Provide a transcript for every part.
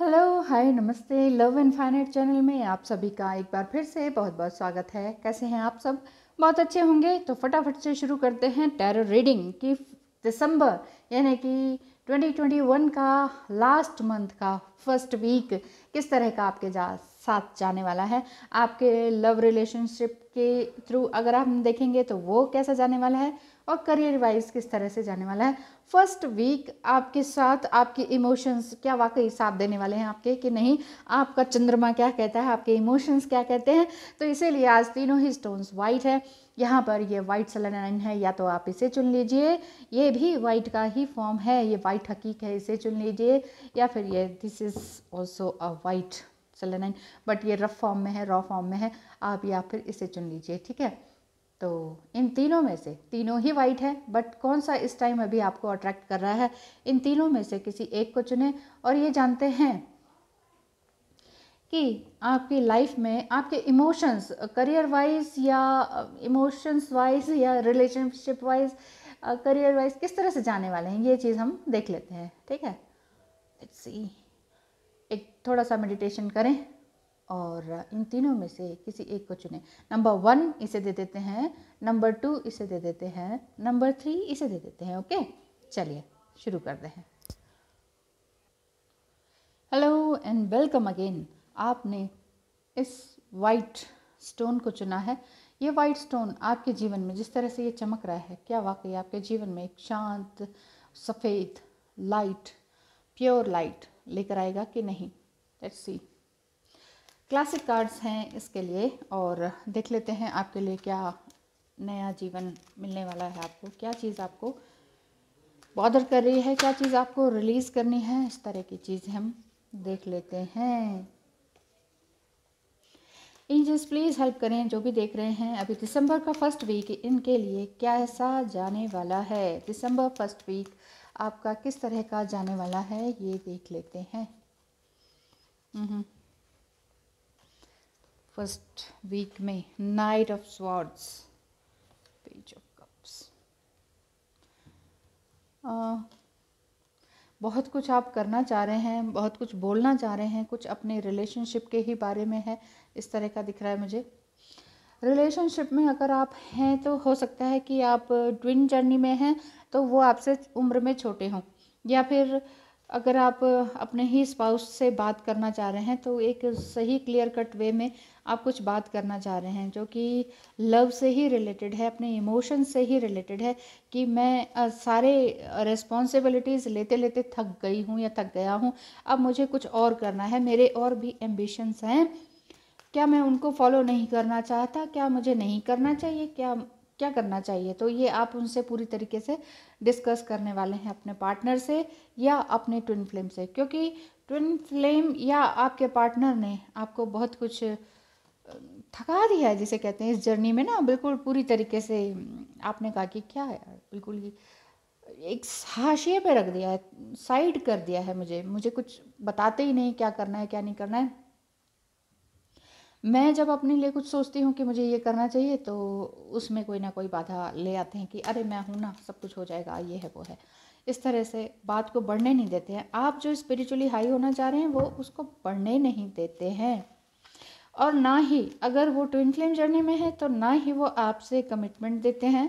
Hello hi नमस्ते love and फाइनेट channel में आप सभी का एक बार फिर से बहुत बहुत स्वागत है कैसे हैं आप सब बहुत अच्छे होंगे तो फटाफट से शुरू करते हैं टैरो रीडिंग कि दिसंबर यानी कि 2021 का लास्ट मंथ का फर्स्ट वीक किस तरह का आपके जा साथ जाने वाला है आपके लव रिलेशनशिप के थ्रू अगर हम देखेंगे तो वो कैसा जाने वाला है और करियर वाइज किस तरह से जाने वाला है फर्स्ट वीक आपके साथ आपके इमोशंस क्या वाकई साथ देने वाले हैं आपके कि नहीं आपका चंद्रमा क्या कहता है आपके इमोशंस क्या कहते हैं तो इसीलिए आज तीनों ही स्टोन्स वाइट है यहाँ पर ये वाइट लाइन है या तो आप इसे चुन लीजिए ये भी वाइट का ही फॉर्म है ये वाइट हकीक है इसे चुन लीजिए या फिर ये this is also a white saline but ये रफ फॉर्म में है रॉ फॉर्म में है आप या फिर इसे चुन लीजिए ठीक है तो इन तीनों में से तीनों ही वाइट है बट कौन सा इस टाइम अभी आपको अट्रैक्ट कर रहा है इन तीनों में से किसी एक को चुने और ये जानते हैं कि आपकी लाइफ में आपके इमोशंस करियर वाइज या इमोशंस वाइज या रिलेशनशिप वाइज करियर वाइज किस तरह से जाने वाले हैं ये चीज़ हम देख लेते हैं ठीक है लेट्स सी एक थोड़ा सा मेडिटेशन करें और इन तीनों में से किसी एक को चुने नंबर वन इसे दे देते हैं नंबर टू इसे दे देते हैं नंबर थ्री इसे दे देते हैं ओके चलिए शुरू करते हैं हेलो एंड वेलकम अगेन आपने इस वाइट स्टोन को चुना है ये वाइट स्टोन आपके जीवन में जिस तरह से ये चमक रहा है क्या वाकई आपके जीवन में एक शांत सफ़ेद लाइट प्योर लाइट लेकर आएगा कि नहीं लेट्स सी क्लासिक कार्ड्स हैं इसके लिए और देख लेते हैं आपके लिए क्या नया जीवन मिलने वाला है आपको क्या चीज़ आपको बॉडर कर रही है क्या चीज़ आपको रिलीज़ करनी है इस तरह की चीज़ हम देख लेते हैं इंजल्स प्लीज़ हेल्प करें जो भी देख रहे हैं अभी दिसंबर का फर्स्ट वीक इनके लिए कैसा जाने वाला है दिसंबर फर्स्ट वीक आपका किस तरह का जाने वाला है ये देख लेते हैं फर्स्ट वीक में knight of swords page of cups बहुत कुछ आप करना चाह रहे हैं बहुत कुछ बोलना चाह रहे हैं कुछ अपने रिलेशनशिप के ही बारे में है इस तरह का दिख रहा है मुझे रिलेशनशिप में अगर आप हैं तो हो सकता है कि आप ट्विन जर्नी में हैं तो वो आपसे उम्र में छोटे हों या फिर अगर आप अपने ही स्पाउस से बात करना चाह रहे हैं तो एक सही क्लियर कट वे में आप कुछ बात करना चाह रहे हैं जो कि लव से ही रिलेटेड है अपने इमोशन से ही रिलेटेड है कि मैं सारे रिस्पॉन्सिबिलिटीज़ लेते लेते थक गई हूँ या थक गया हूँ अब मुझे कुछ और करना है मेरे और भी एम्बिशंस हैं क्या मैं उनको फॉलो नहीं करना चाहता क्या मुझे नहीं करना चाहिए क्या क्या करना चाहिए तो ये आप उनसे पूरी तरीके से डिस्कस करने वाले हैं अपने पार्टनर से या अपने ट्विन फ्लेम से क्योंकि ट्विन फ्लेम या आपके पार्टनर ने आपको बहुत कुछ थका दिया है जिसे कहते हैं इस जर्नी में ना बिल्कुल पूरी तरीके से आपने कहा कि क्या है बिल्कुल ही एक हाशिए पे रख दिया है साइड कर दिया है मुझे मुझे कुछ बताते ही नहीं क्या करना है क्या नहीं करना है मैं जब अपने लिए कुछ सोचती हूँ कि मुझे ये करना चाहिए तो उसमें कोई ना कोई बाधा ले आते हैं कि अरे मैं हूँ ना सब कुछ हो जाएगा ये है वो है इस तरह से बात को बढ़ने नहीं देते हैं आप जो स्पिरिचुअली हाई होना चाह रहे हैं वो उसको बढ़ने नहीं देते हैं और ना ही अगर वो ट्विन फ्लेम जर्नी में है तो ना ही वो आपसे कमिटमेंट देते हैं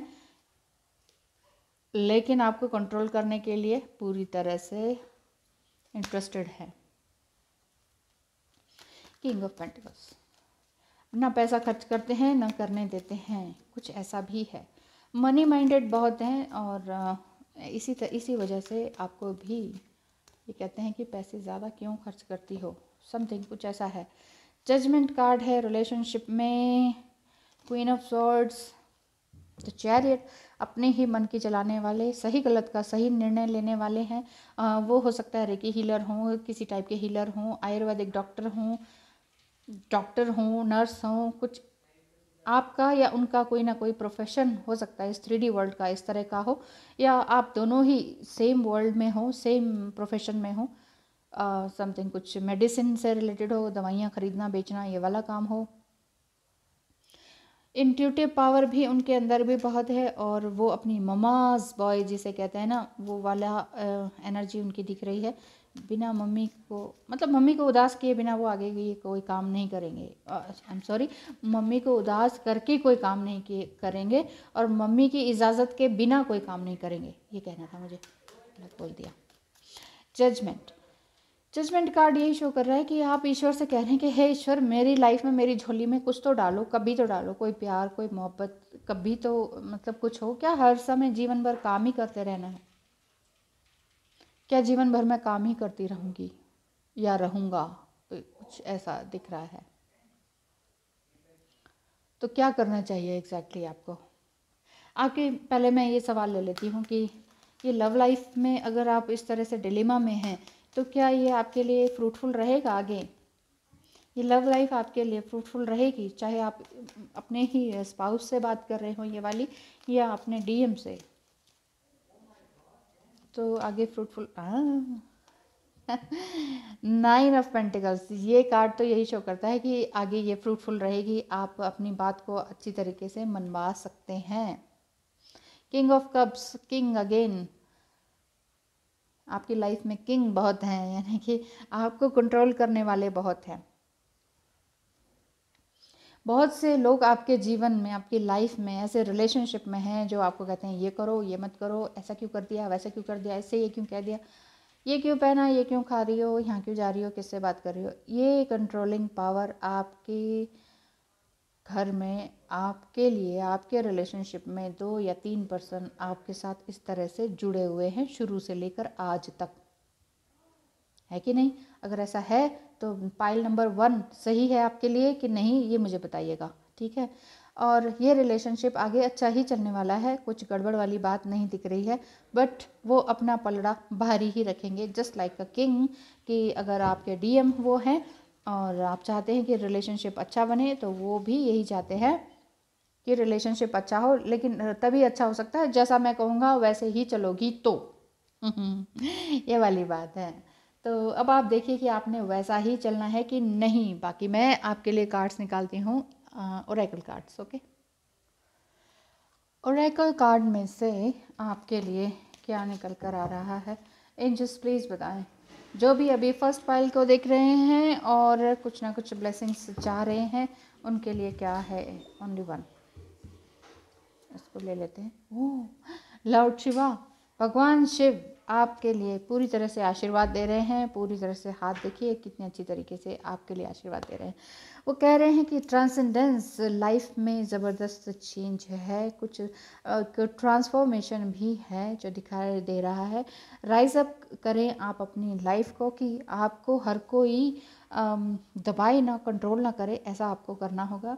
लेकिन आपको कंट्रोल करने के लिए पूरी तरह से इंटरेस्टेड है किंग ऑफ पेंटिकल्स ना पैसा खर्च करते हैं ना करने देते हैं कुछ ऐसा भी है मनी माइंडेड बहुत हैं और इसी तर, इसी वजह से आपको भी ये कहते हैं कि पैसे ज़्यादा क्यों खर्च करती हो समथिंग कुछ ऐसा है जजमेंट कार्ड है रिलेशनशिप में क्वीन ऑफ सॉर्ड्स तो चैरियट अपने ही मन की चलाने वाले सही गलत का सही निर्णय लेने वाले हैं वो हो सकता है रेकी हीलर हों किसी टाइप के हीलर हों आयुर्वेदिक डॉक्टर हों डॉक्टर हों नर्स हों कुछ आपका या उनका कोई ना कोई प्रोफेशन हो सकता है इस थ्री डी वर्ल्ड का इस तरह का हो या आप दोनों ही सेम वर्ल्ड में हो सेम प्रोफेशन में हो समथिंग uh, कुछ मेडिसिन से रिलेटेड हो दवाइयाँ ख़रीदना बेचना ये वाला काम हो इंट्यूटिव पावर भी उनके अंदर भी बहुत है और वो अपनी ममाज बॉय जिसे कहते हैं ना वो वाला एनर्जी उनकी दिख रही है बिना मम्मी को मतलब मम्मी को उदास किए बिना वो आगे ये कोई काम नहीं करेंगे आई एम सॉरी मम्मी को उदास करके कोई काम नहीं किए करेंगे और मम्मी की इजाज़त के बिना कोई काम नहीं करेंगे ये कहना था मुझे बोल दिया जजमेंट जजमेंट कार्ड यही शो कर रहा है कि आप ईश्वर से कह रहे हैं कि हे ईश्वर मेरी लाइफ में मेरी झोली में कुछ तो डालो कभी तो डालो कोई प्यार कोई मोहब्बत कभी तो मतलब कुछ हो क्या हर समय जीवन भर काम ही करते रहना है क्या जीवन भर मैं काम ही करती रहूंगी या रहूँगा तो कुछ ऐसा दिख रहा है तो क्या करना चाहिए एग्जैक्टली exactly आपको आपके पहले मैं ये सवाल ले लेती हूँ कि ये लव लाइफ में अगर आप इस तरह से डिलेमा में हैं तो क्या ये आपके लिए फ्रूटफुल रहेगा आगे ये लव लाइफ आपके लिए फ्रूटफुल रहेगी चाहे आप अपने ही स्पाउस से बात कर रहे हो ये वाली या अपने डीएम से तो आगे फ्रूटफुल नाइन ऑफ पेंटिकल्स ये कार्ड तो यही शो करता है कि आगे ये फ्रूटफुल रहेगी आप अपनी बात को अच्छी तरीके से मनवा सकते हैं king of cups king again आपकी लाइफ में किंग बहुत हैं यानी कि आपको कंट्रोल करने वाले बहुत हैं बहुत से लोग आपके जीवन में आपकी लाइफ में ऐसे रिलेशनशिप में हैं जो आपको कहते हैं ये करो ये मत करो ऐसा क्यों कर दिया वैसा क्यों कर दिया ऐसे ये क्यों कह दिया ये क्यों पहना ये क्यों खा रही हो यहाँ क्यों जा रही हो किससे बात कर रही हो ये कंट्रोलिंग पावर आपके घर में आपके लिए आपके रिलेशनशिप में दो या तीन पर्सन आपके साथ इस तरह से जुड़े हुए हैं शुरू से लेकर आज तक है कि नहीं अगर ऐसा है तो पाइल नंबर वन सही है आपके लिए कि नहीं ये मुझे बताइएगा ठीक है और ये रिलेशनशिप आगे अच्छा ही चलने वाला है कुछ गड़बड़ वाली बात नहीं दिख रही है बट वो अपना पलड़ा भारी ही रखेंगे जस्ट लाइक अ किंग कि अगर आपके डीएम वो हैं और आप चाहते हैं कि रिलेशनशिप अच्छा बने तो वो भी यही चाहते हैं कि रिलेशनशिप अच्छा हो लेकिन तभी अच्छा हो सकता है जैसा मैं कहूँगा वैसे ही चलोगी तो ये वाली बात है तो अब आप देखिए कि आपने वैसा ही चलना है कि नहीं बाकी मैं आपके लिए कार्ड्स निकालती हूँ oracle cards okay oracle card में से आपके लिए क्या निकल कर आ रहा है एंजल्स प्लीज़ बताएं जो भी अभी फर्स्ट फाइल को देख रहे हैं और कुछ ना कुछ ब्लेसिंग्स चाह रहे हैं उनके लिए क्या है ओनली वन इसको ले लेते हैं ओह लॉर्ड शिवा भगवान शिव आपके लिए पूरी तरह से आशीर्वाद दे रहे हैं पूरी तरह से हाथ देखिए कितने अच्छी तरीके से आपके लिए आशीर्वाद दे रहे हैं वो कह रहे हैं कि ट्रांसेंडेंस लाइफ में ज़बरदस्त चेंज है कुछ ट्रांसफॉर्मेशन भी है जो दिखाई दे रहा है राइज अप करें आप अपनी लाइफ को कि आपको हर कोई दबाए ना कंट्रोल ना करे ऐसा आपको करना होगा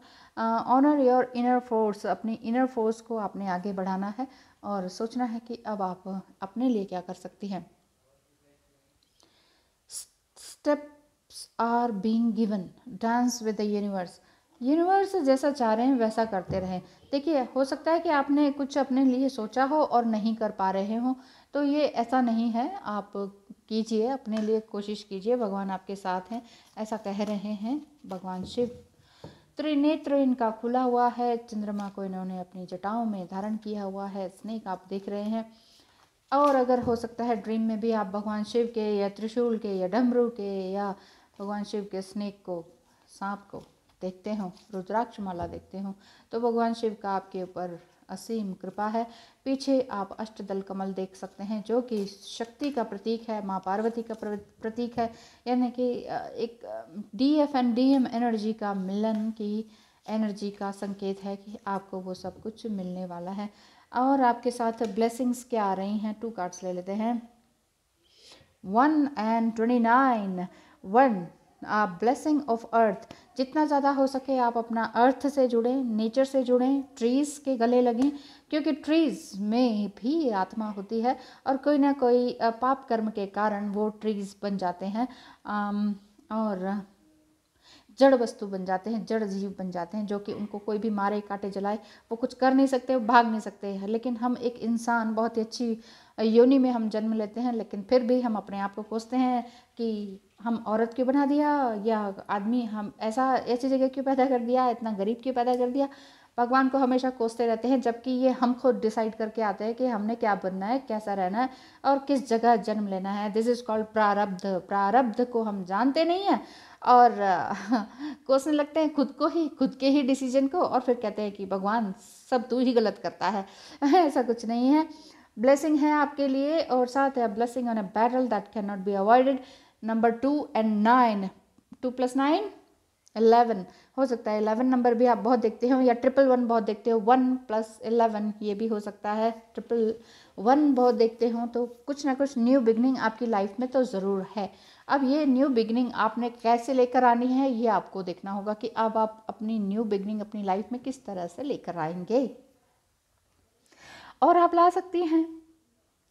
ऑनर योर इनर फोर्स अपनी इनर फोर्स को आपने आगे बढ़ाना है और सोचना है कि अब आप अपने लिए क्या कर सकती हैं steps are being given dance with the universe universe जैसा चाह रहे हैं वैसा करते रहें देखिए हो सकता है कि आपने कुछ अपने लिए सोचा हो और नहीं कर पा रहे हो तो ये ऐसा नहीं है आप कीजिए अपने लिए कोशिश कीजिए भगवान आपके साथ हैं ऐसा कह रहे हैं भगवान शिव त्रिनेत्र इनका खुला हुआ है चंद्रमा को इन्होंने अपनी जटाओं में धारण किया हुआ है स्नेक आप देख रहे हैं और अगर हो सकता है ड्रीम में भी आप भगवान शिव के या त्रिशूल के या डमरू के या भगवान शिव के स्नेक को सांप को देखते हो रुद्राक्ष माला देखते हों तो भगवान शिव का आपके ऊपर असीम कृपा है पीछे आप अष्टदल कमल देख सकते हैं जो कि शक्ति का प्रतीक है माँ पार्वती का प्रतीक है यानी कि एक D F and D M energy का मिलन की एनर्जी का संकेत है कि आपको वो सब कुछ मिलने वाला है और आपके साथ ब्लेसिंग्स क्या आ रही हैं टू कार्ड्स ले लेते हैं one and twenty nine one blessing of earth जितना ज़्यादा हो सके आप अपना अर्थ से जुड़ें नेचर से जुड़ें ट्रीज़ के गले लगें क्योंकि ट्रीज़ में भी आत्मा होती है और कोई ना कोई पाप कर्म के कारण वो ट्रीज़ बन जाते हैं और जड़ वस्तु बन जाते हैं जड़ जीव बन जाते हैं जो कि उनको कोई भी मारे काटे जलाए वो कुछ कर नहीं सकते भाग नहीं सकते हैं लेकिन हम एक इंसान बहुत ही अच्छी योनि में हम जन्म लेते हैं लेकिन फिर भी हम अपने आप को कोसते हैं कि हम औरत क्यों बना दिया या आदमी हम ऐसा ऐसी जगह क्यों पैदा कर दिया इतना गरीब क्यों पैदा कर दिया भगवान को हमेशा कोसते रहते हैं जबकि ये हम खुद डिसाइड करके आते हैं कि हमने क्या बनना है कैसा रहना है और किस जगह जन्म लेना है दिस इज़ कॉल्ड प्रारब्ध प्रारब्ध को हम जानते नहीं हैं और कोसने लगते हैं खुद को ही खुद के ही डिसीजन को और फिर कहते हैं कि भगवान सब तू ही गलत करता है ऐसा कुछ नहीं है ब्लेसिंग है आपके लिए और साथ है blessing on a barrel that can not be avoided number two and nine two plus nine eleven हो सकता है इलेवन नंबर भी आप बहुत देखते हो या ट्रिपल वन बहुत देखते हो वन प्लस इलेवन ये भी हो सकता है ट्रिपल वन बहुत देखते हो तो कुछ ना कुछ न्यू बिगनिंग आपकी लाइफ में तो ज़रूर है अब ये न्यू बिगनिंग आपने कैसे लेकर आनी है ये आपको देखना होगा कि अब आप अपनी न्यू बिगनिंग अपनी लाइफ में किस तरह से लेकर आएंगे और आप ला सकती हैं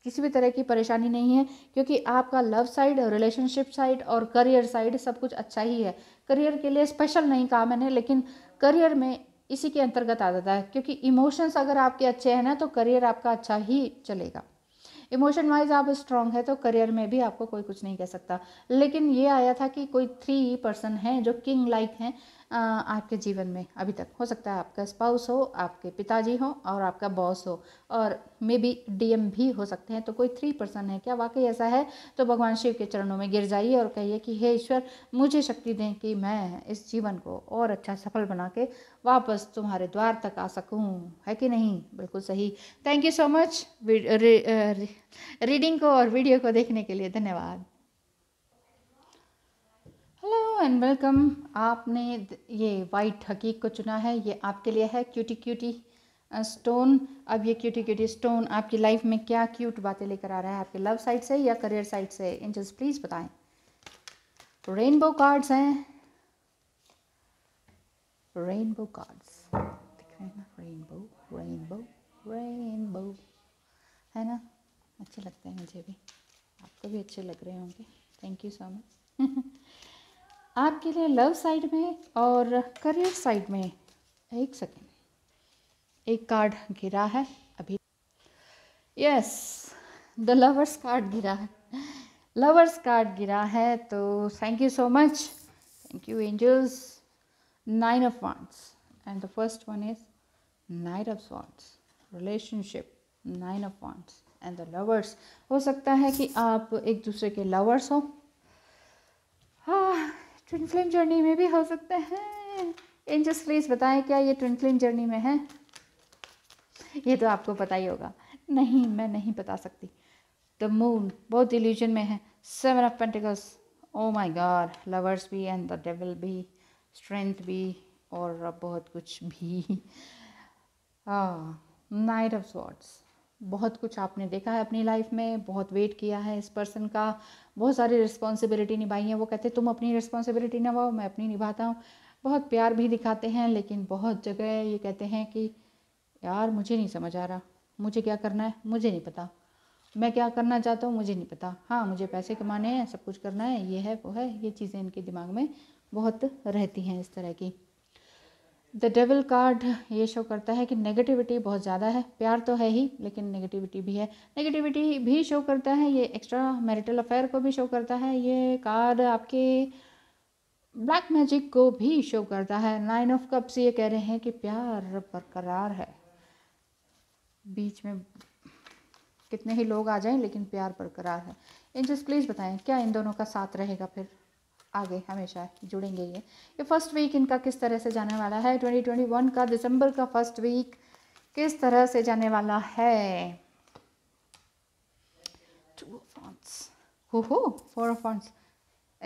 किसी भी तरह की परेशानी नहीं है क्योंकि आपका लव साइड रिलेशनशिप साइड और करियर साइड सब कुछ अच्छा ही है करियर के लिए स्पेशल नहीं कहा मैंने लेकिन करियर में इसी के अंतर्गत आ जाता है क्योंकि इमोशंस अगर आपके अच्छे हैं ना तो करियर आपका अच्छा ही चलेगा इमोशन वाइज आप स्ट्रांग है तो करियर में भी आपको कोई कुछ नहीं कह सकता लेकिन ये आया था कि कोई थ्री पर्सन हैं जो किंग लाइक हैं आपके जीवन में अभी तक हो सकता है आपका स्पाउस हो आपके पिताजी हो और आपका बॉस हो और मे बी डीएम भी हो सकते हैं तो कोई थ्री पर्सन है क्या वाकई ऐसा है तो भगवान शिव के चरणों में गिर जाइए और कहिए कि हे ईश्वर मुझे शक्ति दें कि मैं इस जीवन को और अच्छा सफल बना के वापस तुम्हारे द्वार तक आ सकूँ है कि नहीं बिल्कुल सही thank you so much reading को और वीडियो को देखने के लिए धन्यवाद एंड वेलकम आपने ये वाइट हकीक को चुना है ये आपके लिए है क्यूटी क्यूटी स्टोन अब ये क्यूटी क्यूटी स्टोन आपकी लाइफ में क्या क्यूट बातें लेकर आ रहा है आपके लव साइड से या करियर साइड से इंजस प्लीज़ बताएं रेनबो कार्ड्स हैं रेनबो कार्ड्स दिख रहे हैं ना रेनबो रेनबो रेनबो है ना अच्छे लगते हैं मुझे भी आपको भी अच्छे लग रहे होंगे थैंक यू सो मच आपके लिए लव साइड में और करियर साइड में एक सेकेंड एक कार्ड गिरा है अभी यस द लवर्स कार्ड गिरा है लवर्स कार्ड गिरा है तो thank you so much thank you angels nine of wands and the first one is nine of wands relationship nine of wands and the lovers हो सकता है कि आप एक दूसरे के लवर्स हो हाँ ट्विन फ्लेम जर्नी में भी हो सकते हैं एंजस प्लीज़ बताएं क्या ये ट्विन फ्लेम जर्नी में है ये तो आपको पता ही होगा नहीं मैं नहीं बता सकती द मून बहुत इल्यूजन में है seven of pentacles oh my god lovers भी एंड द डेविल भी स्ट्रेंथ भी और बहुत कुछ भी नाइट ऑफ स्वॉर्ड्स बहुत कुछ आपने देखा है अपनी लाइफ में बहुत वेट किया है इस पर्सन का बहुत सारी रिस्पॉन्सिबिलिटी निभाई है वो कहते तुम अपनी रिस्पॉन्सिबिलिटी निभाओ मैं अपनी निभाता हूँ बहुत प्यार भी दिखाते हैं लेकिन बहुत जगह ये कहते हैं कि यार मुझे नहीं समझ आ रहा मुझे क्या करना है मुझे नहीं पता मैं क्या करना चाहता हूँ मुझे नहीं पता हाँ मुझे पैसे कमाने हैं सब कुछ करना है ये है वो है ये चीज़ें इनके दिमाग में बहुत रहती हैं इस तरह की द डेविल कार्ड ये शो करता है कि नेगेटिविटी बहुत ज़्यादा है प्यार तो है ही लेकिन नेगेटिविटी भी है नेगेटिविटी भी शो करता है ये एक्स्ट्रा मैरिटल अफेयर को भी शो करता है ये कार्ड आपके ब्लैक मैजिक को भी शो करता है नाइन ऑफ कप्स ये कह रहे हैं कि प्यार बरकरार है बीच में कितने ही लोग आ जाएं लेकिन प्यार बरकरार है इन प्लीज़ बताएं क्या इन दोनों का साथ रहेगा फिर आगे हमेशा जुड़ेंगे ये ये फर्स्ट वीक इनका किस तरह से जाने वाला है 2021 का दिसंबर का फर्स्ट वीक किस तरह से जाने वाला है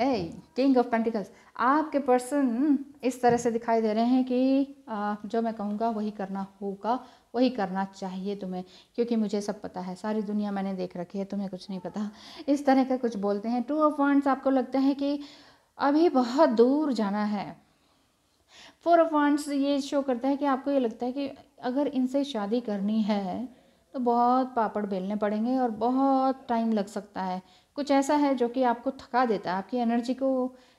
ए किंग ऑफ पेंटिकल्स आपके पर्सन इस तरह से दिखाई दे रहे हैं कि आ, जो मैं कहूँगा वही करना होगा वही करना चाहिए तुम्हें क्योंकि मुझे सब पता है सारी दुनिया मैंने देख रखी है तुम्हें कुछ नहीं पता इस तरह का कुछ बोलते हैं टू ऑफ वंड्स आपको लगता है कि अभी बहुत दूर जाना है फोर ऑफ वांट्स ये शो करता है कि आपको ये लगता है कि अगर इनसे शादी करनी है तो बहुत पापड़ बेलने पड़ेंगे और बहुत टाइम लग सकता है कुछ ऐसा है जो कि आपको थका देता है आपकी एनर्जी को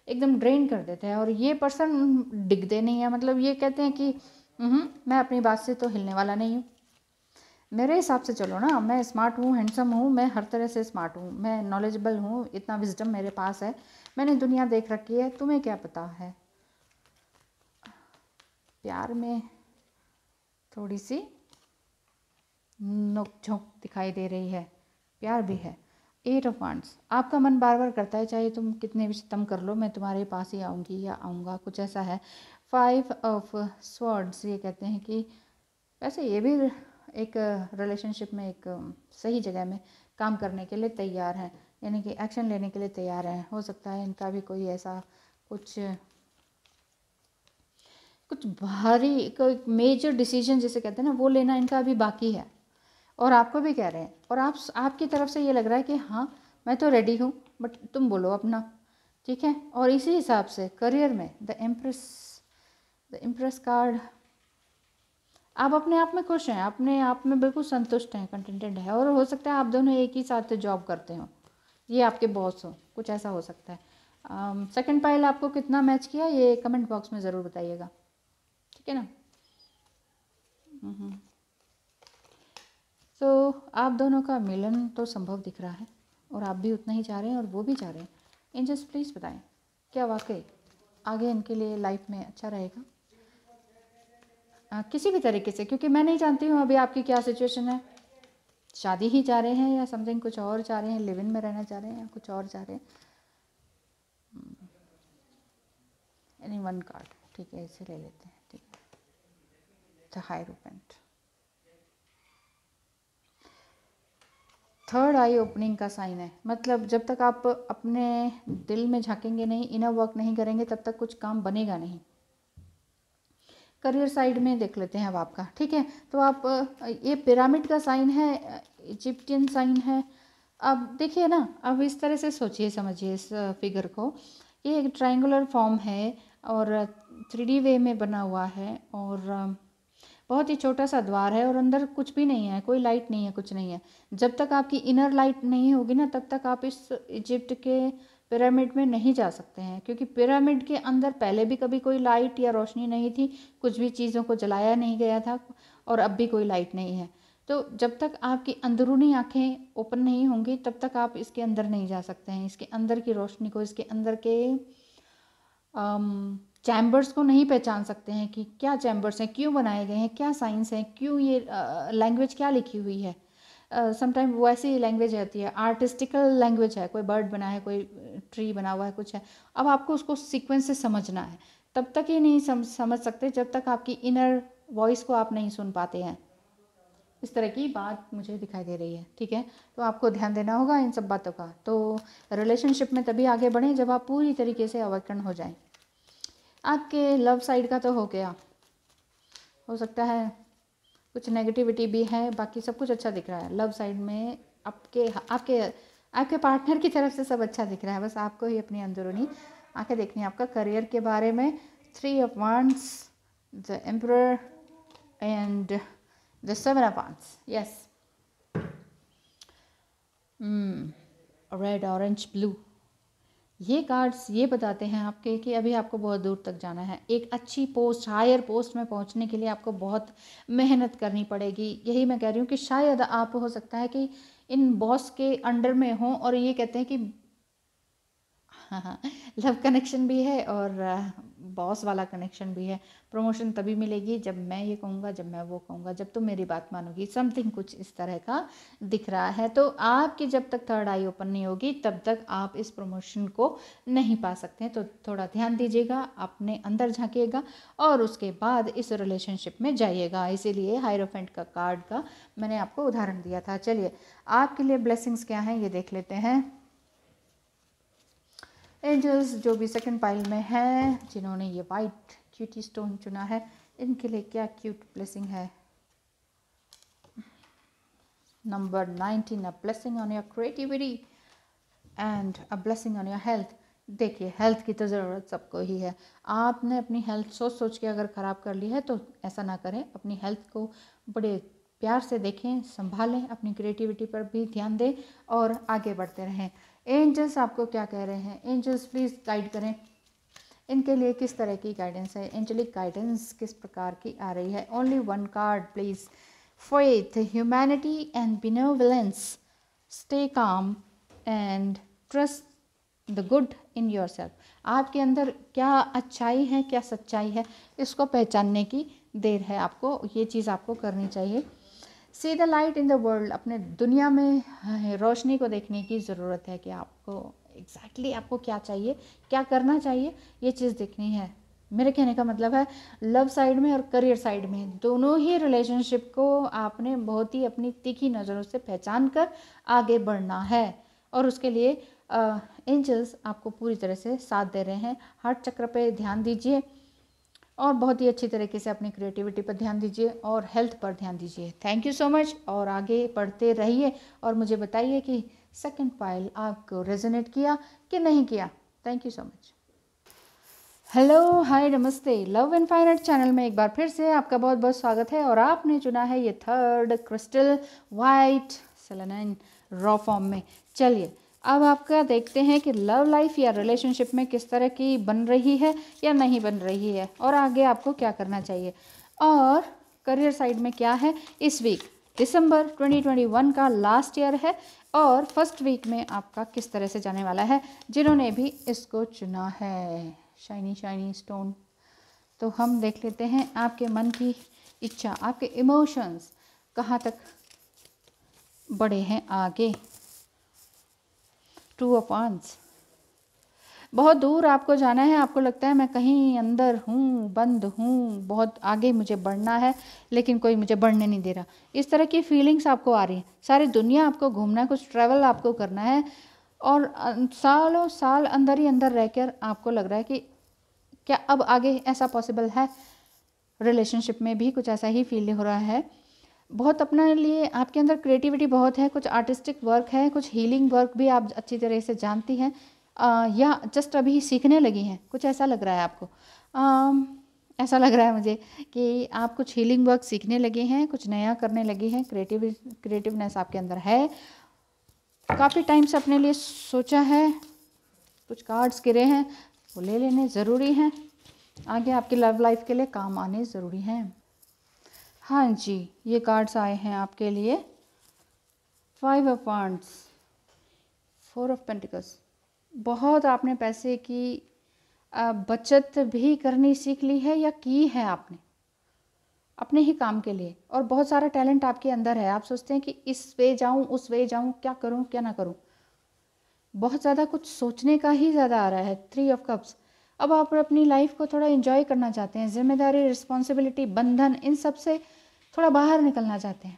एकदम ड्रेन कर देता है और ये पर्सन डिगते नहीं है मतलब ये कहते हैं कि हम्म, मैं अपनी बात से तो हिलने वाला नहीं हूँ मेरे हिसाब से चलो ना मैं स्मार्ट हूँ हैंडसम हूँ मैं हर तरह से स्मार्ट हूँ मैं नॉलेजबल हूँ इतना विजडम मेरे पास है मैंने दुनिया देख रखी है तुम्हें क्या पता है प्यार में थोड़ी सी नोक झोंक दिखाई दे रही है प्यार भी है एट ऑफ वांट्स आपका मन बार बार करता है चाहे तुम कितने भी सितम कर लो मैं तुम्हारे पास ही आऊँगी या आऊँगा कुछ ऐसा है फाइव ऑफ स्वर्ड्स ये कहते हैं कि वैसे ये भी एक रिलेशनशिप में एक सही जगह में काम करने के लिए तैयार हैं यानी कि एक्शन लेने के लिए तैयार हैं हो सकता है इनका भी कोई ऐसा कुछ कुछ भारी कोई मेजर डिसीजन जिसे कहते हैं ना वो लेना इनका अभी बाकी है और आपको भी कह रहे हैं और आप आपकी तरफ से ये लग रहा है कि हाँ मैं तो रेडी हूँ बट तुम बोलो अपना ठीक है और इसी हिसाब से करियर में the empress the empress card आप अपने आप में खुश हैं अपने आप में बिल्कुल संतुष्ट हैं कंटेंटेड है और हो सकता है आप दोनों एक ही साथ जॉब करते हो ये आपके बॉस हो कुछ ऐसा हो सकता है सेकंड पायल पाइल आपको कितना मैच किया ये कमेंट बॉक्स में ज़रूर बताइएगा ठीक है ना तो आप दोनों का मिलन तो संभव दिख रहा है और आप भी उतना ही चाह रहे हैं और वो भी चाह रहे हैं जस्ट प्लीज़ बताएं क्या वाकई आगे इनके लिए लाइफ में अच्छा रहेगा uh, किसी भी तरीके से क्योंकि मैं नहीं जानती हूँ अभी आपकी क्या सिचुएशन है शादी ही जा रहे हैं या समथिंग कुछ और जा रहे हैं लिव इन में रहना चाह रहे हैं या कुछ और जा रहे हैं एनी वन कार्ड ठीक है इसे ले लेते हैं ठीक है द हाई रूपेंट थर्ड आई ओपनिंग का साइन है मतलब जब तक आप अपने दिल में झांकेंगे नहीं इनर वर्क नहीं करेंगे तब तक कुछ काम बनेगा नहीं करियर साइड में देख लेते हैं अब आपका ठीक है तो आप ये पिरामिड का साइन है इजिप्टियन साइन है अब देखिए ना अब इस तरह से सोचिए समझिए इस फिगर को ये एक ट्राइंगुलर फॉर्म है और थ्री वे में बना हुआ है और बहुत ही छोटा सा द्वार है और अंदर कुछ भी नहीं है कोई लाइट नहीं है कुछ नहीं है जब तक आपकी इनर लाइट नहीं होगी ना तब तक आप इस इजिप्ट के पिरामिड में नहीं जा सकते हैं क्योंकि पिरामिड के अंदर पहले भी कभी कोई लाइट या रोशनी नहीं थी कुछ भी चीज़ों को जलाया नहीं गया था और अब भी कोई लाइट नहीं है तो जब तक आपकी अंदरूनी आँखें ओपन नहीं होंगी तब तक आप इसके अंदर नहीं जा सकते हैं इसके अंदर की रोशनी को इसके अंदर के चैम्बर्स को नहीं पहचान सकते हैं कि क्या चैम्बर्स हैं क्यों बनाए गए हैं क्या साइंस हैं क्यों ये लैंग्वेज क्या लिखी हुई है समटाइम वैसी लैंग्वेज रहती है आर्टिस्टिकल लैंग्वेज है कोई बर्ड बना है कोई ट्री बना हुआ है कुछ है अब आपको उसको सीक्वेंस से समझना है तब तक ही नहीं सम, समझ सकते जब तक आपकी इनर वॉइस को आप नहीं सुन पाते हैं इस तरह की बात मुझे दिखाई दे रही है ठीक है तो आपको ध्यान देना होगा इन सब बातों का तो रिलेशनशिप में तभी आगे बढ़ें जब आप पूरी तरीके से अवकरण हो जाएं आपके लव साइड का तो हो गया हो सकता है कुछ नेगेटिविटी भी है बाकी सब कुछ अच्छा दिख रहा है लव साइड में आपके आपके आपके पार्टनर की तरफ से सब अच्छा दिख रहा है बस आपको ही अपनी अंदरूनी आंखें देखनी है आपका करियर के बारे में three of wands the emperor and the seven of wands yes red orange blue ये कार्ड्स ये बताते हैं आपके कि अभी आपको बहुत दूर तक जाना है एक अच्छी पोस्ट हायर पोस्ट में पहुंचने के लिए आपको बहुत मेहनत करनी पड़ेगी यही मैं कह रही हूँ कि शायद आप हो सकता है कि इन बॉस के अंडर में हों और ये कहते हैं कि हाँ हाँ लव कनेक्शन भी है और बॉस uh, वाला कनेक्शन भी है प्रमोशन तभी मिलेगी जब मैं ये कहूँगा जब मैं वो कहूँगा जब तुम तो मेरी बात मानोगी समथिंग कुछ इस तरह का दिख रहा है तो आपकी जब तक थर्ड आई ओपन नहीं होगी तब तक आप इस प्रमोशन को नहीं पा सकते तो थोड़ा ध्यान दीजिएगा अपने अंदर झाँकिएगा और उसके बाद इस रिलेशनशिप में जाइएगा इसीलिए हायरोफेंट का कार्ड का मैंने आपको उदाहरण दिया था चलिए आपके लिए ब्लेसिंग्स क्या हैं ये देख लेते हैं एंजल्स जो भी सेकंड पाइल में हैं जिन्होंने ये वाइट क्यूटी स्टोन चुना है इनके लिए क्या क्यूट ब्लेसिंग है number nineteen a blessing on your creativity and a blessing on your health देखिए हेल्थ की तो ज़रूरत सबको ही है आपने अपनी हेल्थ सोच सोच के अगर ख़राब कर ली है तो ऐसा ना करें अपनी हेल्थ को बड़े प्यार से देखें संभालें अपनी क्रिएटिविटी पर भी ध्यान दें और आगे बढ़ते रहें एंजल्स आपको क्या कह रहे हैं एंजल्स प्लीज़ गाइड करें इनके लिए किस तरह की गाइडेंस है एंजलिक गाइडेंस किस प्रकार की आ रही है only one card please faith humanity and benevolence stay calm and trust the good in yourself आपके अंदर क्या अच्छाई है क्या सच्चाई है इसको पहचानने की देर है आपको ये चीज़ आपको करनी चाहिए see the light in the world अपने दुनिया में हाँ, रोशनी को देखने की ज़रूरत है कि आपको एग्जैक्टली exactly आपको क्या चाहिए क्या करना चाहिए ये चीज़ देखनी है मेरे कहने का मतलब है लव साइड में और करियर साइड में दोनों ही रिलेशनशिप को आपने बहुत ही अपनी तीखी नज़रों से पहचान कर आगे बढ़ना है और उसके लिए एंजल्स आपको पूरी तरह से साथ दे रहे हैं हर चक्र पे ध्यान दीजिए और बहुत ही अच्छी तरीके से अपनी क्रिएटिविटी पर ध्यान दीजिए और हेल्थ पर ध्यान दीजिए थैंक यू सो मच और आगे पढ़ते रहिए और मुझे बताइए कि सेकंड फाइल आपको रेजोनेट किया कि नहीं किया thank you so much hello hi नमस्ते लव एंड फाइन चैनल में एक बार फिर से आपका बहुत बहुत स्वागत है और आपने चुना है ये third crystal white selenite raw form में चलिए अब आपका देखते हैं कि लव लाइफ या रिलेशनशिप में किस तरह की बन रही है या नहीं बन रही है और आगे आपको क्या करना चाहिए और करियर साइड में क्या है इस वीक दिसंबर 2021 का लास्ट ईयर है और फर्स्ट वीक में आपका किस तरह से जाने वाला है जिन्होंने भी इसको चुना है शाइनी शाइनी स्टोन तो हम देख लेते हैं आपके मन की इच्छा आपके इमोशंस कहाँ तक बड़े हैं आगे टू ऑफ ऑन्स बहुत दूर आपको जाना है आपको लगता है मैं कहीं अंदर हूँ बंद हूँ बहुत आगे मुझे बढ़ना है लेकिन कोई मुझे बढ़ने नहीं दे रहा इस तरह की फीलिंग्स आपको आ रही हैं सारी दुनिया आपको घूमना है कुछ ट्रैवल आपको करना है और अं, सालों साल अंदर ही अंदर रहकर आपको लग रहा है कि क्या अब आगे ऐसा पॉसिबल है रिलेशनशिप में भी कुछ ऐसा ही फील हो रहा है बहुत अपने लिए आपके अंदर क्रिएटिविटी बहुत है कुछ आर्टिस्टिक वर्क है कुछ हीलिंग वर्क भी आप अच्छी तरह से जानती हैं या जस्ट अभी सीखने लगी हैं कुछ ऐसा लग रहा है आपको आ, ऐसा लग रहा है मुझे कि आप कुछ हीलिंग वर्क सीखने लगे हैं कुछ नया करने लगे हैं क्रिएटिव क्रिएटिवनेस आपके अंदर है काफ़ी टाइम से अपने लिए सोचा है कुछ कार्ड्स गिरे हैं वो ले लेने ज़रूरी हैं आगे आपकी लव लाइफ के लिए काम आने ज़रूरी हैं हाँ जी ये कार्ड्स आए हैं आपके लिए five of points four of pentacles बहुत आपने पैसे की बचत भी करनी सीख ली है या की है आपने अपने ही काम के लिए और बहुत सारा टैलेंट आपके अंदर है आप सोचते हैं कि इस वे जाऊं उस वे जाऊं क्या करूं क्या ना करूं बहुत ज़्यादा कुछ सोचने का ही ज़्यादा आ रहा है थ्री ऑफ कप्स अब आप अपनी लाइफ को थोड़ा इन्जॉय करना चाहते हैं जिम्मेदारी रिस्पॉन्सिबिलिटी बंधन इन सब से थोड़ा बाहर निकलना चाहते हैं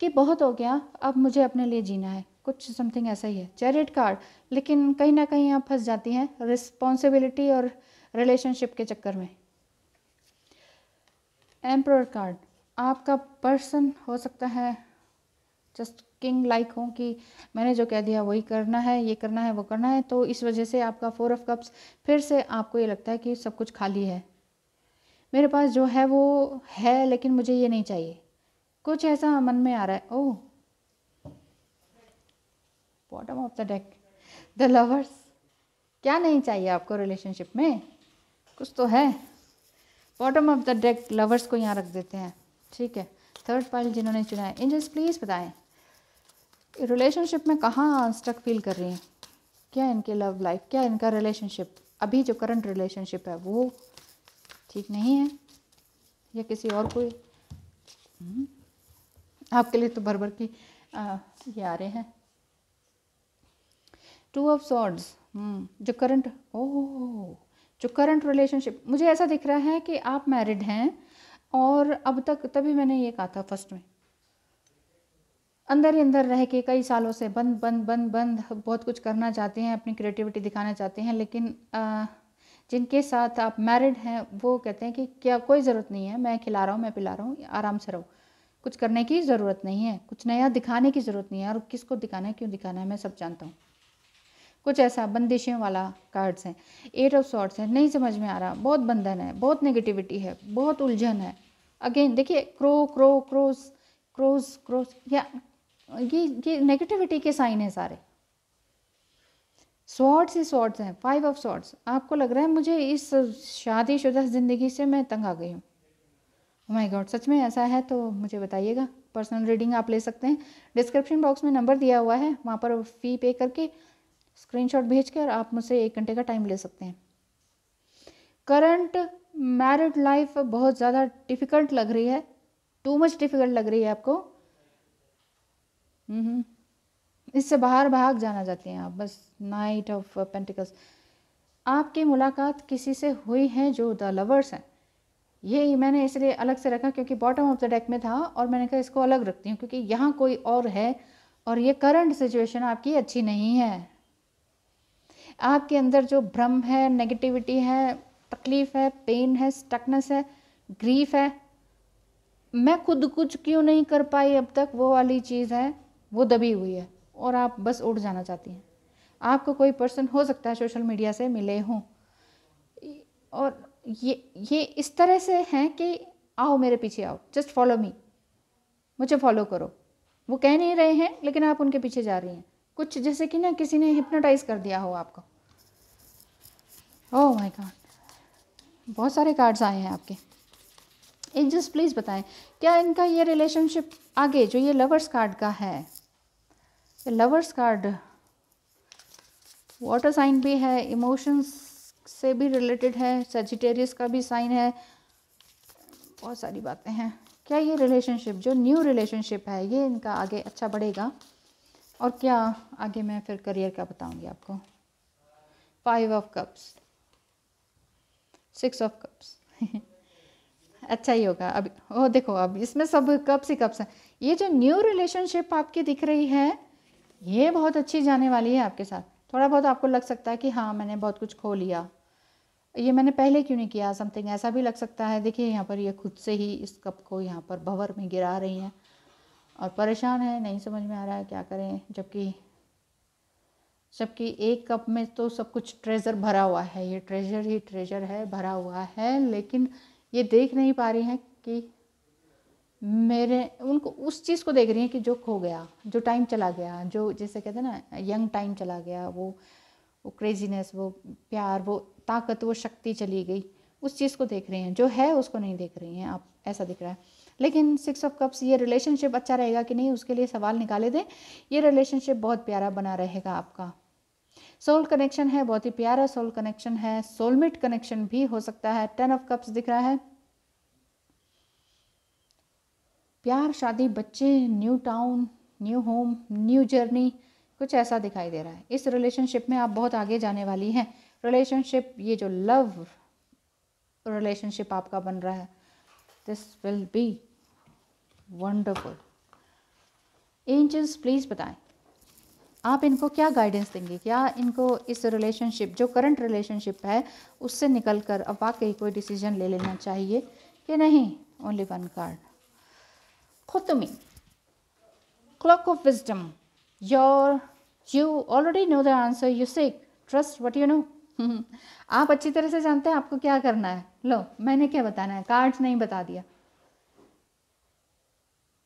कि बहुत हो गया अब मुझे अपने लिए जीना है कुछ समथिंग ऐसा ही है चैरिट कार्ड लेकिन कहीं ना कहीं आप फंस जाती हैं रिस्पॉन्सिबिलिटी और रिलेशनशिप के चक्कर में एम्प्रोर कार्ड आपका पर्सन हो सकता है जस्ट किंग लाइक हो कि मैंने जो कह दिया वही करना है ये करना है वो करना है तो इस वजह से आपका फोर ऑफ कप्स फिर से आपको ये लगता है कि सब कुछ खाली है मेरे पास जो है वो है लेकिन मुझे ये नहीं चाहिए कुछ ऐसा मन में आ रहा है oh bottom of the deck the lovers क्या नहीं चाहिए आपको रिलेशनशिप में कुछ तो है bottom of the deck lovers को यहाँ रख देते हैं ठीक है थर्ड पाइल जिन्होंने चुना है एंजल्स प्लीज़ बताएं रिलेशनशिप में कहाँ अनस्टक फील कर रही हैं क्या इनके लव लाइफ क्या इनका रिलेशनशिप अभी जो करंट रिलेशनशिप है वो ठीक नहीं है या किसी और कोई हम्म। आपके लिए तो भर भर की आ, ये आ रहे हैं टू ऑफ सॉर्ड्स जो करंट ओ जो करंट रिलेशनशिप मुझे ऐसा दिख रहा है कि आप मैरिड हैं और अब तक तभी मैंने ये कहा था फर्स्ट में अंदर ही अंदर रह के कई सालों से बंद बंद बंद बंद बहुत कुछ करना चाहते हैं अपनी क्रिएटिविटी दिखाना चाहते हैं लेकिन जिनके साथ आप मैरिड हैं वो कहते हैं कि क्या कोई ज़रूरत नहीं है मैं खिला रहा हूँ मैं पिला रहा हूँ आराम से रहो कुछ करने की ज़रूरत नहीं है कुछ नया दिखाने की ज़रूरत नहीं है और किसको दिखाना है क्यों दिखाना है मैं सब जानता हूँ कुछ ऐसा बंदिशों वाला कार्ड्स हैं एट ऑफ शॉर्ट्स है नहीं समझ में आ रहा बहुत बंधन है बहुत नेगेटिविटी है बहुत उलझन है अगेन देखिए क्रो क्रो क्रोस क्रोस क्रोस या ये ये नेगेटिविटी के साइन है सारे स्वॉर्ड्स ही स्वॉर्ड्स हैं फाइव ऑफ स्वॉर्ड्स आपको लग रहा है मुझे इस शादीशुदा ज़िंदगी से मैं तंग आ गई हूँ माई oh गॉड सच में ऐसा है तो मुझे बताइएगा पर्सनल रीडिंग आप ले सकते हैं डिस्क्रिप्शन बॉक्स में नंबर दिया हुआ है वहाँ पर फ़ी पे करके स्क्रीनशॉट कर आप मुझसे एक घंटे का टाइम ले सकते हैं करंट मैरिड लाइफ बहुत ज़्यादा डिफ़िकल्ट लग रही है टू मच डिफ़िकल्ट लग रही है आपको Mm-hmm. इससे बाहर भाग जाना चाहते हैं आप बस नाइट ऑफ पेंटिकल्स आपकी मुलाकात किसी से हुई है जो द लवर्स हैं ये मैंने इसलिए अलग से रखा क्योंकि बॉटम ऑफ द डेक में था और मैंने कहा इसको अलग रखती हूँ क्योंकि यहाँ कोई और है और ये करंट सिचुएशन आपकी अच्छी नहीं है आपके अंदर जो भ्रम है नेगेटिविटी है तकलीफ़ है पेन है स्टकनेस है ग्रीफ है मैं खुद कुछ क्यों नहीं कर पाई अब तक वो वाली चीज़ है वो दबी हुई है और आप बस उठ जाना चाहती हैं आपको कोई पर्सन हो सकता है सोशल मीडिया से मिले हों और ये ये इस तरह से हैं कि आओ मेरे पीछे आओ जस्ट फॉलो मी मुझे फॉलो करो वो कह नहीं रहे हैं लेकिन आप उनके पीछे जा रही हैं कुछ जैसे कि ना किसी ने हिप्नोटाइज कर दिया हो आपको ओह माय गॉड बहुत सारे कार्ड्स आए हैं आपके एक जस्ट प्लीज़ बताएं क्या इनका ये रिलेशनशिप आगे जो ये लवर्स कार्ड का है लवर्स कार्ड वाटर साइन भी है इमोशंस से भी रिलेटेड है सजिटेरियस का भी साइन है बहुत सारी बातें हैं क्या ये रिलेशनशिप जो न्यू रिलेशनशिप है ये इनका आगे अच्छा बढ़ेगा और क्या आगे मैं फिर करियर का बताऊंगी आपको five of cups six of cups अच्छा ही होगा अब ओ देखो अब इसमें सब कप्स ही कप्स हैं ये जो न्यू रिलेशनशिप आपकी दिख रही है ये बहुत अच्छी जाने वाली है आपके साथ थोड़ा बहुत आपको लग सकता है कि हाँ मैंने बहुत कुछ खो लिया ये मैंने पहले क्यों नहीं किया समथिंग ऐसा भी लग सकता है देखिए यहाँ पर ये खुद से ही इस कप को यहाँ पर भंवर में गिरा रही हैं और परेशान है नहीं समझ में आ रहा है क्या करें जबकि जबकि एक कप में तो सब कुछ ट्रेजर भरा हुआ है ये ट्रेजर ही ट्रेजर है भरा हुआ है लेकिन ये देख नहीं पा रही हैं कि मेरे उनको उस चीज़ को देख रही हैं कि जो खो गया जो टाइम चला गया जो जैसे कहते हैं ना यंग टाइम चला गया वो वो क्रेजीनेस वो प्यार वो ताकत वो शक्ति चली गई उस चीज़ को देख रही हैं जो है उसको नहीं देख रही हैं आप ऐसा दिख रहा है लेकिन सिक्स ऑफ कप्स ये रिलेशनशिप अच्छा रहेगा कि नहीं उसके लिए सवाल निकाले दें ये रिलेशनशिप बहुत प्यारा बना रहेगा आपका सोल कनेक्शन है बहुत ही प्यारा सोल कनेक्शन है सोलमेट कनेक्शन भी हो सकता है टेन ऑफ कप्स दिख रहा है प्यार शादी बच्चे new town new home new journey कुछ ऐसा दिखाई दे रहा है इस रिलेशनशिप में आप बहुत आगे जाने वाली हैं रिलेशनशिप ये जो लव रिलेशनशिप आपका बन रहा है this will be wonderful angels please बताएं आप इनको क्या गाइडेंस देंगे क्या इनको इस रिलेशनशिप जो करंट रिलेशनशिप है उससे निकल कर अब वाकई कोई डिसीजन ले लेना चाहिए कि नहीं only one card Kotumi, clock of wisdom. Your, you already know the answer. You say, Trust what you know. आप अच्छी तरह से जानते हैं आपको क्या करना है लो मैंने क्या बताना है कार्ड नहीं बता दिया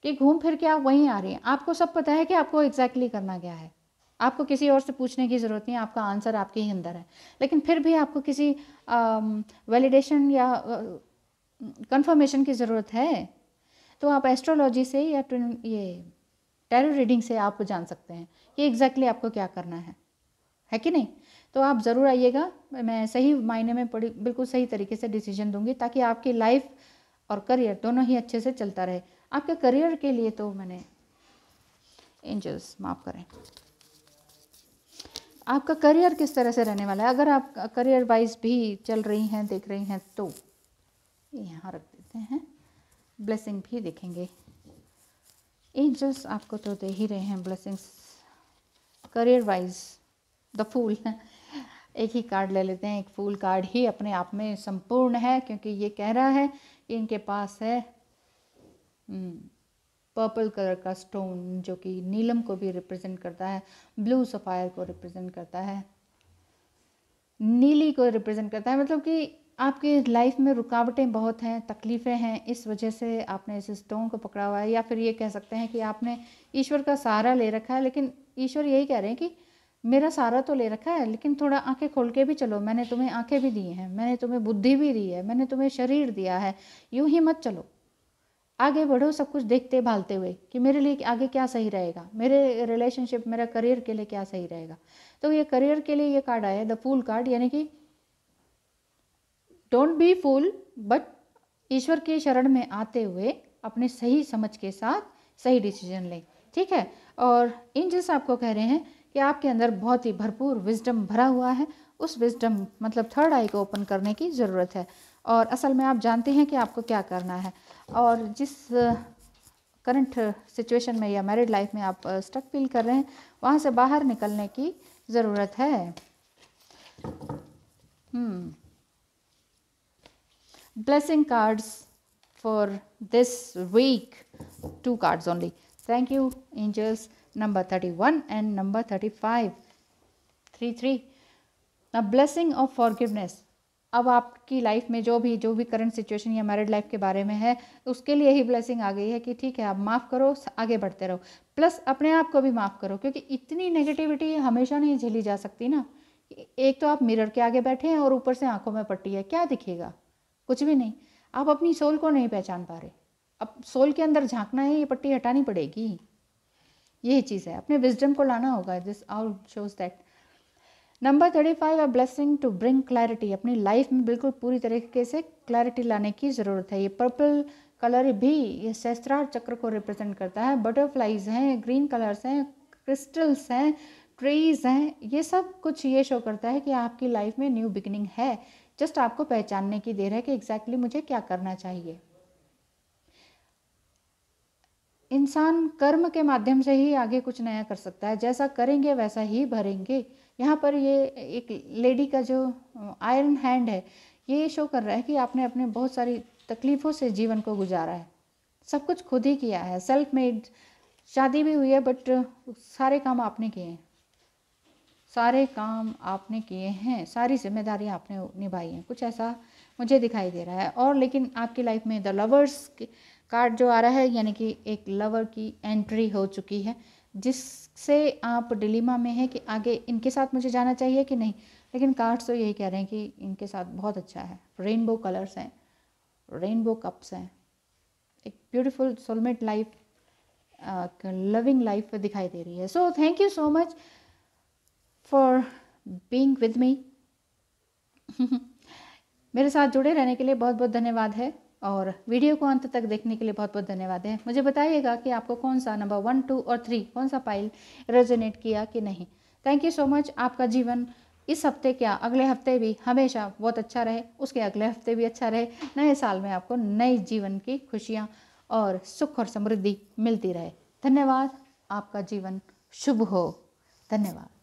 कि घूम फिर के आप वहीं आ रही हैं आपको सब पता है कि आपको एग्जैक्टली exactly करना क्या है आपको किसी और से पूछने की ज़रूरत नहीं है आपका आंसर आपके ही अंदर है लेकिन फिर भी आपको किसी वैलिडेशन um, या कंफर्मेशन uh, की ज़रूरत है तो आप एस्ट्रोलॉजी से या ये टैरो रीडिंग से आप जान सकते हैं ये एग्जैक्टली exactly आपको क्या करना है है कि नहीं तो आप ज़रूर आइएगा मैं सही मायने में पड़ी बिल्कुल सही तरीके से डिसीजन दूंगी ताकि आपकी लाइफ और करियर दोनों ही अच्छे से चलता रहे आपके करियर के लिए तो मैंने एंजल्स माफ़ करें आपका करियर किस तरह से रहने वाला है अगर आप करियर वाइज भी चल रही हैं देख रही हैं तो यहाँ रख देते हैं ब्लेसिंग भी देखेंगे एंजल्स आपको तो दे ही रहे हैं blessings career wise the fool एक ही कार्ड ले लेते हैं एक फूल कार्ड ही अपने आप में संपूर्ण है क्योंकि ये कह रहा है कि इनके पास है पर्पल हम्म, कलर का स्टोन जो कि नीलम को भी रिप्रेजेंट करता है ब्लू सफ़ायर को रिप्रेजेंट करता है नीली को रिप्रेजेंट करता है मतलब कि आपके लाइफ में रुकावटें बहुत हैं तकलीफ़ें हैं इस वजह से आपने इस स्टोन को पकड़ा हुआ है या फिर ये कह सकते हैं कि आपने ईश्वर का सहारा ले रखा है लेकिन ईश्वर यही कह रहे हैं कि मेरा सहारा तो ले रखा है लेकिन थोड़ा आंखें खोल के भी चलो मैंने तुम्हें आंखें भी दी हैं मैंने तुम्हें बुद्धि भी दी है मैंने तुम्हें शरीर दिया है यूं ही मत चलो आगे बढ़ो सब कुछ देखते भालते हुए कि मेरे लिए आगे क्या सही रहेगा मेरे रिलेशनशिप मेरा करियर के लिए क्या सही रहेगा तो ये करियर के लिए ये कार्ड आया है द फूल कार्ड यानी कि डोंट बी फूल बट ईश्वर के शरण में आते हुए अपने सही समझ के साथ सही डिसीजन लें ठीक है और इन जिस आपको कह रहे हैं कि आपके अंदर बहुत ही भरपूर विजडम भरा हुआ है उस विजडम मतलब थर्ड आई को ओपन करने की ज़रूरत है और असल में आप जानते हैं कि आपको क्या करना है और जिस करंट सिचुएशन में या मैरिड लाइफ में आप स्टक फील कर रहे हैं वहाँ से बाहर निकलने की ज़रूरत है हम्म blessing cards for this week. Two cards only. Thank you, angels. Number 31 and number 35. 33 3. blessing of forgiveness अब आपकी लाइफ में जो भी जो भी करंट सिचुएशन या मैरिड लाइफ के बारे में है उसके लिए ही ब्लेसिंग आ गई है कि ठीक है आप माफ़ करो आगे बढ़ते रहो प्लस अपने आप को भी माफ़ करो क्योंकि इतनी नेगेटिविटी हमेशा नहीं झेली जा सकती ना एक तो आप मिरर के आगे बैठे हैं और ऊपर से आंखों में पट्टी है क्या दिखेगा कुछ भी नहीं आप अपनी सोल को नहीं पहचान पा रहे अब सोल के अंदर झांकना है ये पट्टी हटानी पड़ेगी यही चीज़ है अपने विजडम को लाना होगा this out shows that number thirty five are blessing to bring clarity अपनी लाइफ में बिल्कुल पूरी तरीके से क्लैरिटी लाने की ज़रूरत है ये पर्पल कलर भी ये सहस्त्रार चक्र को रिप्रेजेंट करता है बटरफ्लाइज हैं ग्रीन कलर्स हैं क्रिस्टल्स हैं ट्रीज हैं ये सब कुछ ये शो करता है कि आपकी लाइफ में न्यू बिगिनिंग है जस्ट आपको पहचानने की देर है कि एग्जैक्टली exactly मुझे क्या करना चाहिए इंसान कर्म के माध्यम से ही आगे कुछ नया कर सकता है जैसा करेंगे वैसा ही भरेंगे यहाँ पर ये एक लेडी का जो आयरन uh, हैंड है ये शो कर रहा है कि आपने अपने बहुत सारी तकलीफ़ों से जीवन को गुजारा है सब कुछ खुद ही किया है सेल्फ मेड शादी भी हुई है बट uh, सारे काम आपने किए हैं सारे काम आपने किए हैं सारी जिम्मेदारी आपने निभाई है कुछ ऐसा मुझे दिखाई दे रहा है और लेकिन आपकी लाइफ में द लवर्स कार्ड जो आ रहा है यानी कि एक लवर की एंट्री हो चुकी है जिससे आप डिलीमा में हैं कि आगे इनके साथ मुझे जाना चाहिए कि नहीं लेकिन कार्ड्स तो यही कह रहे हैं कि इनके साथ बहुत अच्छा है रेनबो कलर्स हैं रेनबो कप्स हैं एक beautiful soulmate life loving life दिखाई दे रही है so thank you so much for being with me मेरे साथ जुड़े रहने के लिए बहुत बहुत धन्यवाद है और वीडियो को अंत तक देखने के लिए बहुत बहुत धन्यवाद है मुझे बताइएगा कि आपको कौन सा नंबर वन टू और थ्री कौन सा पाइल रेजोनेट किया कि नहीं थैंक यू सो मच आपका जीवन इस हफ्ते क्या अगले हफ्ते भी हमेशा बहुत अच्छा रहे उसके अगले हफ्ते भी अच्छा रहे नए साल में आपको नए जीवन की खुशियाँ और सुख और समृद्धि मिलती रहे धन्यवाद आपका जीवन शुभ हो धन्यवाद